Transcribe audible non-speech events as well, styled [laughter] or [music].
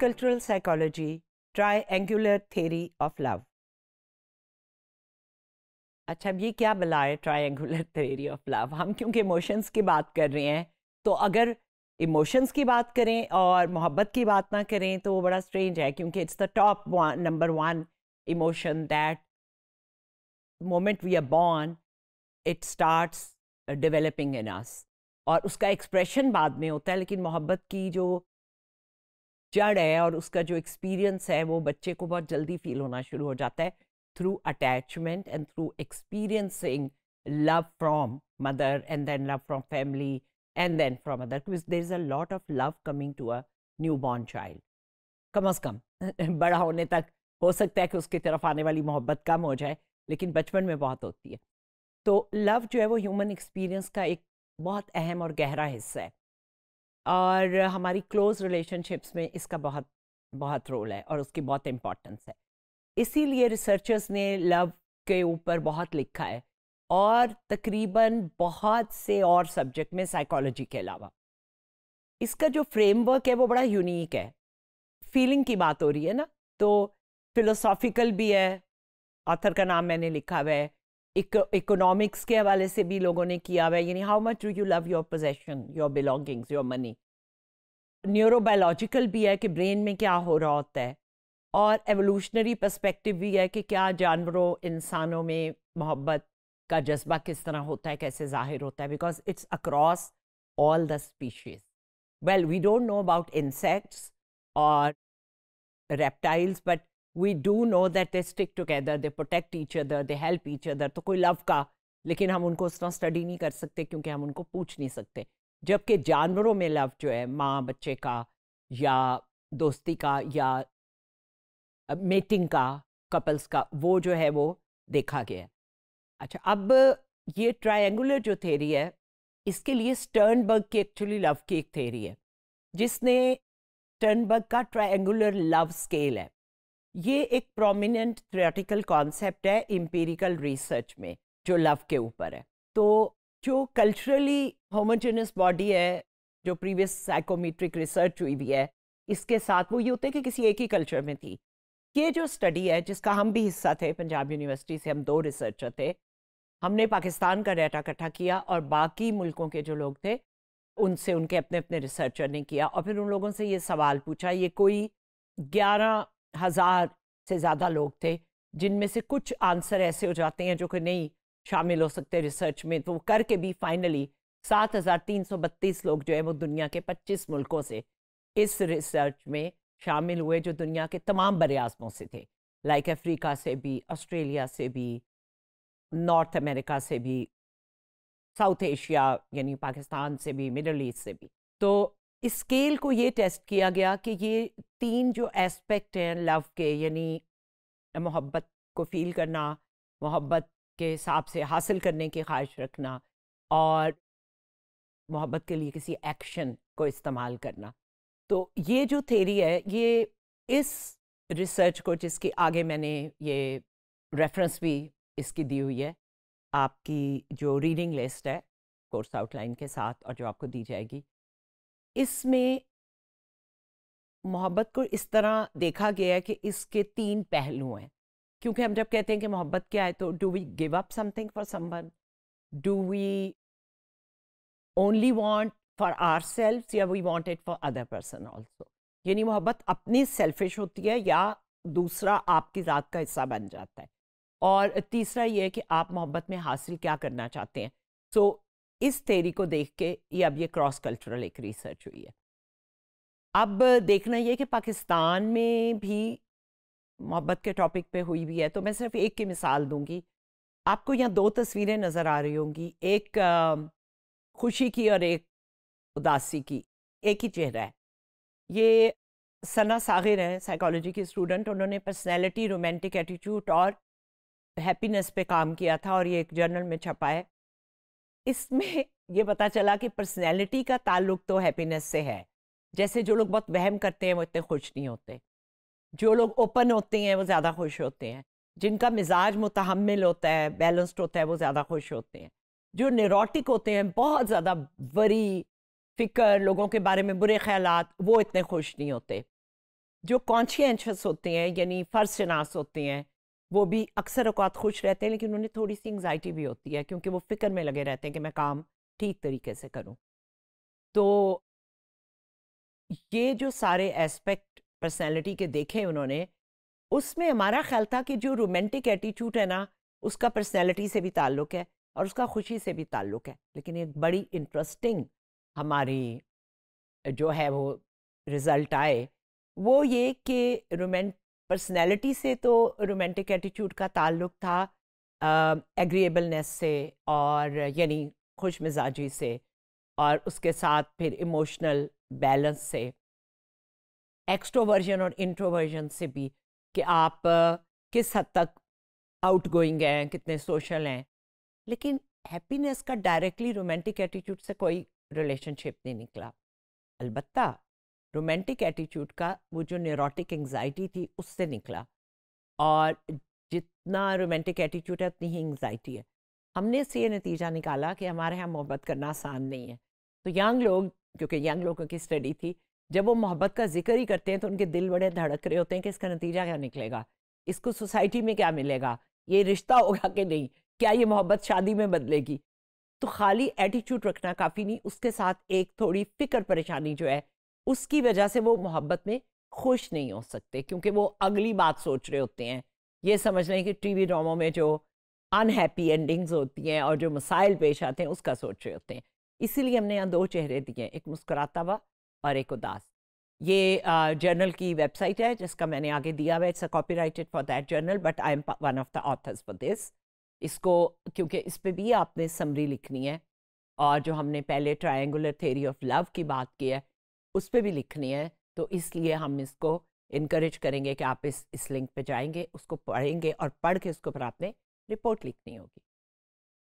cultural psychology triangular theory of love अच्छा अब ये क्या बला है ट्राइंगुलर थेरी ऑफ लव हम क्योंकि इमोशंस की बात कर रहे हैं तो अगर इमोशंस की बात करें और मोहब्बत की बात ना करें तो वो बड़ा स्ट्रेंज है क्योंकि it's the top number one emotion that moment we are born it starts developing in us और उसका एक्सप्रेशन बाद में होता है लेकिन मोहब्बत की जो जड़ है और उसका जो एक्सपीरियंस है वो बच्चे को बहुत जल्दी फील होना शुरू हो जाता है through attachment and through experiencing love from mother and then love from family and then from mother there is a lot of love coming to a new born child कम अज कम [laughs] बड़ा होने तक हो सकता है कि उसकी तरफ आने वाली मोहब्बत कम हो जाए लेकिन बचपन में बहुत होती है तो लव जो है वो ह्यूमन एक्सपीरियंस का एक बहुत अहम और गहरा हिस्सा है और हमारी क्लोज रिलेशनशिप्स में इसका बहुत बहुत रोल है और उसकी बहुत इम्पॉर्टेंस है इसीलिए रिसर्चर्स ने लव के ऊपर बहुत लिखा है और तकरीबन बहुत से और सब्जेक्ट में साइकोलॉजी के अलावा इसका जो फ्रेमवर्क है वो बड़ा यूनिक है फीलिंग की बात हो रही है ना तो फिलोसॉफिकल भी है ऑथर का नाम मैंने लिखा हुआ है इकोनॉमिक्स के हवाले से भी लोगों ने किया हुआ है यानी how much do you love your possession your belongings your money neurobiological भी है कि ब्रेन में क्या हो रहा होता है और एवोल्यूशनरी पर्सपेक्टिव भी है कि क्या जानवरों इंसानों में मोहब्बत का जज्बा किस तरह होता है कैसे जाहिर होता है because it's across all the species well we don't know about insects और reptiles but we do know that they stick together they protect each other they help each other तो कोई लव का लेकिन हम उनको उस स्टडी नहीं कर सकते क्योंकि हम उनको पूछ नहीं सकते जबकि जानवरों में लव जो है माँ बच्चे का या दोस्ती का या मेटिंग का कपल्स का वो जो है वो देखा गया है अच्छा अब ये ट्रायंगुलर जो थेरी है इसके लिए स्टर्नबर्ग की एक्चुअली लव की एक थेरी है जिसने स्टर्नबर्ग का ट्रायंगुलर लव स्केल है ये एक प्रोमिनेंट थ्रेटिकल कॉन्सेप्ट है इम्पेरिकल रिसर्च में जो लव के ऊपर है तो जो कल्चरली होमोजेनस बॉडी है जो प्रीवियस साइकोमीट्रिक रिसर्च हुई भी है इसके साथ वो ये होते हैं कि किसी एक ही कल्चर में थी ये जो स्टडी है जिसका हम भी हिस्सा थे पंजाब यूनिवर्सिटी से हम दो रिसर्चर थे हमने पाकिस्तान का डाटा इकट्ठा किया और बाकी मुल्कों के जो लोग थे उनसे उनके अपने अपने रिसर्चर ने किया और फिर उन लोगों से ये सवाल पूछा ये कोई ग्यारह हज़ार से ज़्यादा लोग थे जिनमें से कुछ आंसर ऐसे हो जाते हैं जो कि नहीं शामिल हो सकते रिसर्च में तो करके भी फाइनली सात हज़ार तीन सौ बत्तीस लोग जो है वो दुनिया के पच्चीस मुल्कों से इस रिसर्च में शामिल हुए जो दुनिया के तमाम बर आज़मों से थे लाइक अफ्रीका से भी ऑस्ट्रेलिया से भी नॉर्थ अमेरिका से भी साउथ एशिया यानी पाकिस्तान से भी मिडल ईस्ट से भी तो स्केल को ये टेस्ट किया गया कि ये तीन जो एस्पेक्ट हैं लव के यानी मोहब्बत को फील करना मोहब्बत के हिसाब से हासिल करने की ख्वाहिश रखना और मोहब्बत के लिए किसी एक्शन को इस्तेमाल करना तो ये जो थेरी है ये इस रिसर्च को जिसकी आगे मैंने ये रेफरेंस भी इसकी दी हुई है आपकी जो रीडिंग लिस्ट है कोर्स आउटलाइन के साथ और जो आपको दी जाएगी इसमें मोहब्बत को इस तरह देखा गया है कि इसके तीन पहलू हैं क्योंकि हम जब कहते हैं कि मोहब्बत क्या है तो do we give up something for someone do we only want for our self या we want it for other person also यानी मोहब्बत अपनी सेल्फिश होती है या दूसरा आपकी ज़ात का हिस्सा बन जाता है और तीसरा ये है कि आप मोहब्बत में हासिल क्या करना चाहते हैं सो इस थेरी को देख के ये अब ये क्रॉस कल्चरल एक रिसर्च हुई है अब देखना ये कि पाकिस्तान में भी मोहब्बत के टॉपिक पे हुई भी है तो मैं सिर्फ एक की मिसाल दूंगी आपको यहाँ दो तस्वीरें नज़र आ रही होंगी एक खुशी की और एक उदासी की एक ही चेहरा है ये सना सागिर हैं साइकोलॉजी की स्टूडेंट उन्होंने पर्सनैलिटी रोमांटिक एटीट्यूड और हैप्पीनेस पे काम किया था और ये एक जर्नल में छपा है इसमें [laughs] ये पता चला कि पर्सनैलिटी का ताल्लुक तो हैप्पीनेस से है जैसे जो लोग बहुत वहम करते हैं वो इतने खुश नहीं होते जो लोग ओपन होते हैं वो ज़्यादा खुश होते हैं जिनका मिजाज मुतहमल होता है बैलेंस्ड होता है वो ज़्यादा खुश होते हैं जो निरोटिक होते हैं बहुत ज़्यादा वरी फिक्र लोगों के बारे में बुरे ख्याल वो इतने खुश नहीं होते जो कॉन्शियनशस होते हैं यानी फर्श शनास होते हैं वो भी अक्सर अवत खुश रहते हैं लेकिन उन्हें थोड़ी सी एंगजाइटी भी होती है क्योंकि वो फिक्र में लगे रहते हैं कि मैं काम ठीक तरीके से करूं तो ये जो सारे एस्पेक्ट पर्सनैलिटी के देखे उन्होंने उसमें हमारा ख्याल था कि जो रोमांटिक एटीट्यूड है ना उसका पर्सनैलिटी से भी ताल्लुक़ है और उसका खुशी से भी ताल्लुक़ है लेकिन एक बड़ी इंटरेस्टिंग हमारी जो है वो रिज़ल्ट आए वो ये कि रोमेंट पर्सनैलिटी से तो रोमांटिक एटीट्यूड का ताल्लुक था एग्रीएबलनेस से और यानी खुश मिजाजी से और उसके साथ फिर इमोशनल बैलेंस से एक्सट्रोवर्जन और इंट्रोवर्जन से भी कि आप किस हद तक आउट गोइंग हैं कितने सोशल हैं लेकिन हैप्पीनेस का डायरेक्टली रोमांटिक एटीट्यूड से कोई रिलेशनशिप नहीं निकला अलबत्ता रोमांटिक एटीट्यूड का वो जो न्यूरोटिक एंगजाइटी थी उससे निकला और जितना रोमांटिक एटीट्यूड है उतनी ही एंगजाइटी है हमने इससे ये नतीजा निकाला कि हमारे यहाँ मोहब्बत करना आसान नहीं है तो यंग लोग क्योंकि यंग लोगों की स्टडी थी जब वो मोहब्बत का जिक्र ही करते हैं तो उनके दिल बड़े धड़क रहे होते हैं कि इसका नतीजा क्या निकलेगा इसको सोसाइटी में क्या मिलेगा ये रिश्ता होगा कि नहीं क्या ये मोहब्बत शादी में बदलेगी तो खाली एटीट्यूड रखना काफ़ी नहीं उसके साथ एक थोड़ी फिक्र परेशानी जो है उसकी वजह से वो मोहब्बत में खुश नहीं हो सकते क्योंकि वो अगली बात सोच रहे होते हैं ये समझ लें कि टीवी ड्रामों में जो अनहैप्पी एंडिंग्स होती हैं और जो मसाइल पेश आते हैं उसका सोच रहे होते हैं इसीलिए हमने यहाँ दो चेहरे दिए हैं एक मुस्कुराता हुआ और एक उदास ये जर्नल uh, की वेबसाइट है जिसका मैंने आगे दिया हुआ it's a copyrighted for that journal but I am one of the authors for this इसको क्योंकि इस पर भी आपने समरी लिखनी है और जो हमने पहले ट्राइंगुलर थेरी ऑफ लव की बात की है उस पर भी लिखनी है तो इसलिए हम इसको इनक्रेज करेंगे कि आप इस इस लिंक पे जाएंगे उसको पढ़ेंगे और पढ़ के उसके ऊपर आपने रिपोर्ट लिखनी होगी